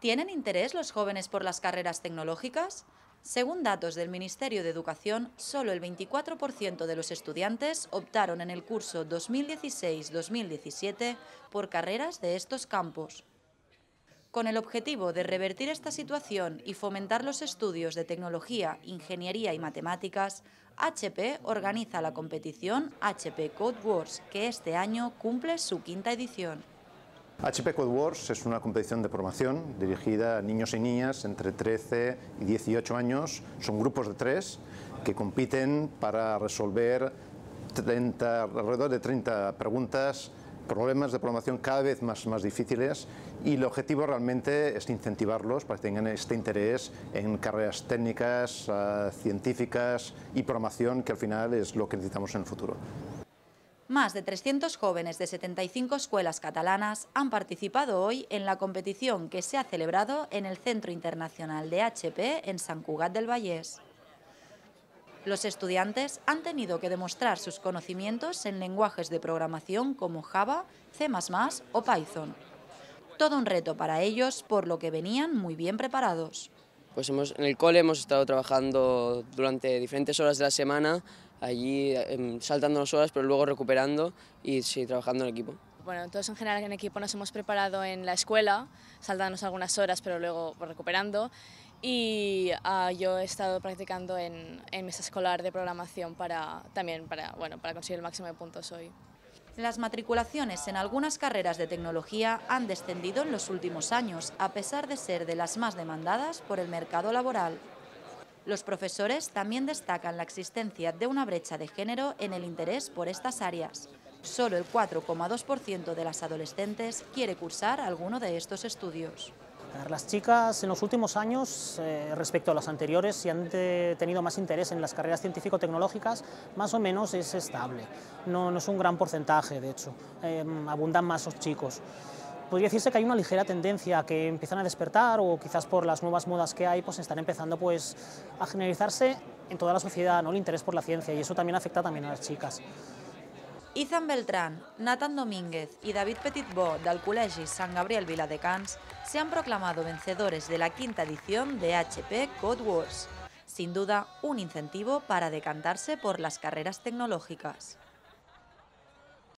¿Tienen interés los jóvenes por las carreras tecnológicas? Según datos del Ministerio de Educación, solo el 24% de los estudiantes optaron en el curso 2016-2017 por carreras de estos campos. Con el objetivo de revertir esta situación y fomentar los estudios de tecnología, ingeniería y matemáticas, HP organiza la competición HP Code Wars, que este año cumple su quinta edición. HP Code Wars es una competición de programación dirigida a niños y niñas entre 13 y 18 años. Son grupos de tres que compiten para resolver alrededor de 30 preguntas problemas de programación cada vez más, más difíciles y el objetivo realmente es incentivarlos para que tengan este interés en carreras técnicas, ah, científicas y programación, que al final es lo que necesitamos en el futuro. Más de 300 jóvenes de 75 escuelas catalanas han participado hoy en la competición que se ha celebrado en el Centro Internacional de HP en San Cugat del Vallés. Los estudiantes han tenido que demostrar sus conocimientos en lenguajes de programación como Java, C++ o Python. Todo un reto para ellos, por lo que venían muy bien preparados. Pues en el cole hemos estado trabajando durante diferentes horas de la semana allí em, saltando las horas, pero luego recuperando y sí, trabajando en equipo. Bueno, entonces en general en equipo nos hemos preparado en la escuela, saltándonos algunas horas, pero luego recuperando. Y ah, yo he estado practicando en, en, mesa escolar de programación para, también para, bueno, para conseguir el máximo de puntos hoy. Las matriculaciones en algunas carreras de tecnología han descendido en los últimos años, a pesar de ser de las más demandadas por el mercado laboral. Los profesores también destacan la existencia de una brecha de género en el interés por estas áreas. Solo el 4,2% de las adolescentes quiere cursar alguno de estos estudios. Las chicas en los últimos años, eh, respecto a los anteriores, si han tenido más interés en las carreras científico-tecnológicas, más o menos es estable. No, no, es un gran porcentaje, de hecho. Em, abundan más los chicos podría decirse que hay una ligera tendencia que empiezan a despertar o quizás por las nuevas modas que hay, pues están empezando pues a generalizarse en toda la sociedad, El interés por la ciencia y eso también afecta también a las chicas. Izan Beltrán, Nathan Domínguez y David Petitbo del Colegio San Gabriel Cans se han proclamado vencedores de la quinta edición de HP Code Wars. Sin duda, un incentivo para decantarse por las carreras tecnológicas.